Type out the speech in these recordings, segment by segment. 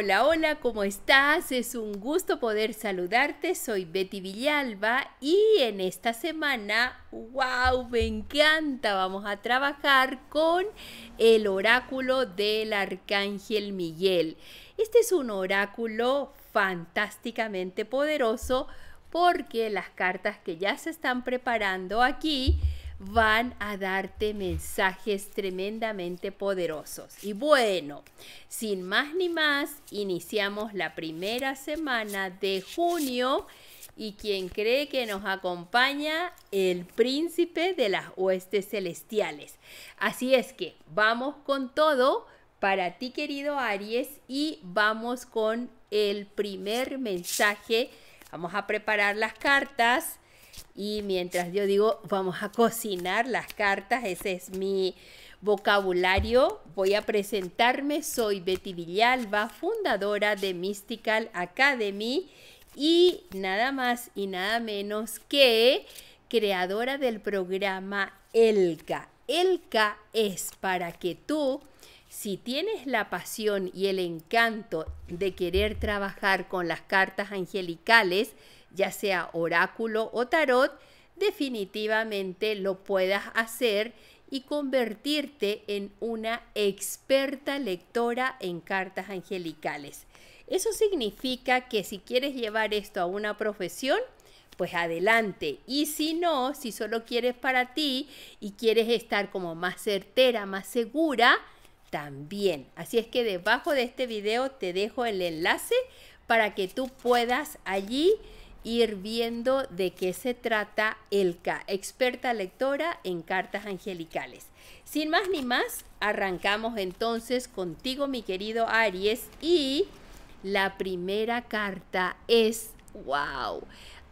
Hola, hola, ¿cómo estás? Es un gusto poder saludarte. Soy Betty Villalba y en esta semana, wow, me encanta. Vamos a trabajar con el oráculo del arcángel Miguel. Este es un oráculo fantásticamente poderoso porque las cartas que ya se están preparando aquí van a darte mensajes tremendamente poderosos. Y bueno, sin más ni más, iniciamos la primera semana de junio y quien cree que nos acompaña el príncipe de las huestes celestiales. Así es que vamos con todo para ti querido Aries y vamos con el primer mensaje. Vamos a preparar las cartas y mientras yo digo, vamos a cocinar las cartas, ese es mi vocabulario, voy a presentarme. Soy Betty Villalba, fundadora de Mystical Academy y nada más y nada menos que creadora del programa Elka. Elka es para que tú, si tienes la pasión y el encanto de querer trabajar con las cartas angelicales, ya sea oráculo o tarot, definitivamente lo puedas hacer y convertirte en una experta lectora en cartas angelicales. Eso significa que si quieres llevar esto a una profesión, pues adelante. Y si no, si solo quieres para ti y quieres estar como más certera, más segura, también. Así es que debajo de este video te dejo el enlace para que tú puedas allí ir viendo de qué se trata Elka, experta lectora en cartas angelicales. Sin más ni más, arrancamos entonces contigo, mi querido Aries, y la primera carta es, wow,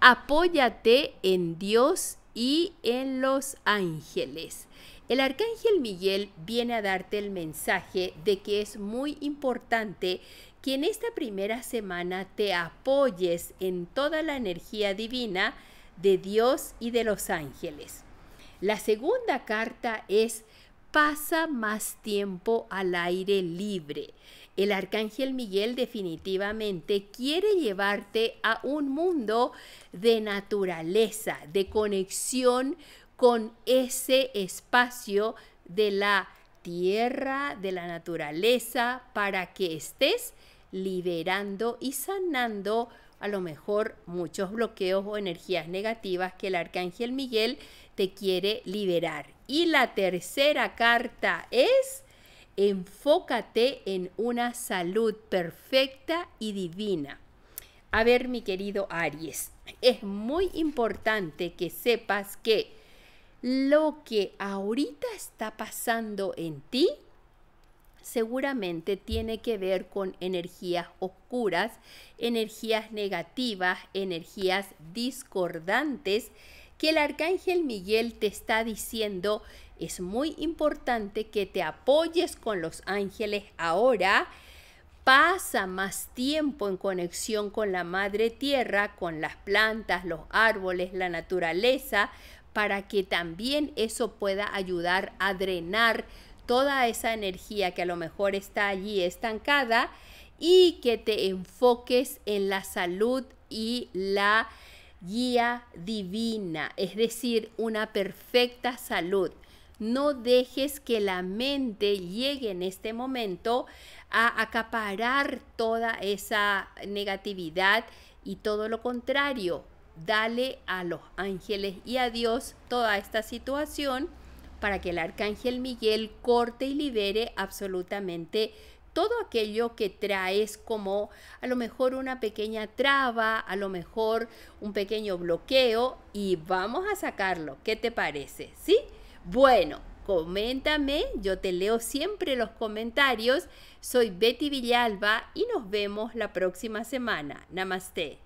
apóyate en Dios y en los ángeles. El arcángel Miguel viene a darte el mensaje de que es muy importante que en esta primera semana te apoyes en toda la energía divina de Dios y de los ángeles. La segunda carta es pasa más tiempo al aire libre. El arcángel Miguel definitivamente quiere llevarte a un mundo de naturaleza, de conexión con ese espacio de la tierra, de la naturaleza, para que estés liberando y sanando a lo mejor muchos bloqueos o energías negativas que el arcángel Miguel te quiere liberar. Y la tercera carta es, enfócate en una salud perfecta y divina. A ver, mi querido Aries, es muy importante que sepas que lo que ahorita está pasando en ti seguramente tiene que ver con energías oscuras, energías negativas, energías discordantes, que el arcángel Miguel te está diciendo, es muy importante que te apoyes con los ángeles ahora, pasa más tiempo en conexión con la madre tierra, con las plantas, los árboles, la naturaleza, para que también eso pueda ayudar a drenar toda esa energía que a lo mejor está allí estancada y que te enfoques en la salud y la guía divina, es decir, una perfecta salud. No dejes que la mente llegue en este momento a acaparar toda esa negatividad y todo lo contrario, dale a los ángeles y a Dios toda esta situación para que el arcángel Miguel corte y libere absolutamente todo aquello que traes como a lo mejor una pequeña traba, a lo mejor un pequeño bloqueo y vamos a sacarlo. ¿Qué te parece? ¿Sí? Bueno, coméntame, yo te leo siempre los comentarios. Soy Betty Villalba y nos vemos la próxima semana. Namaste.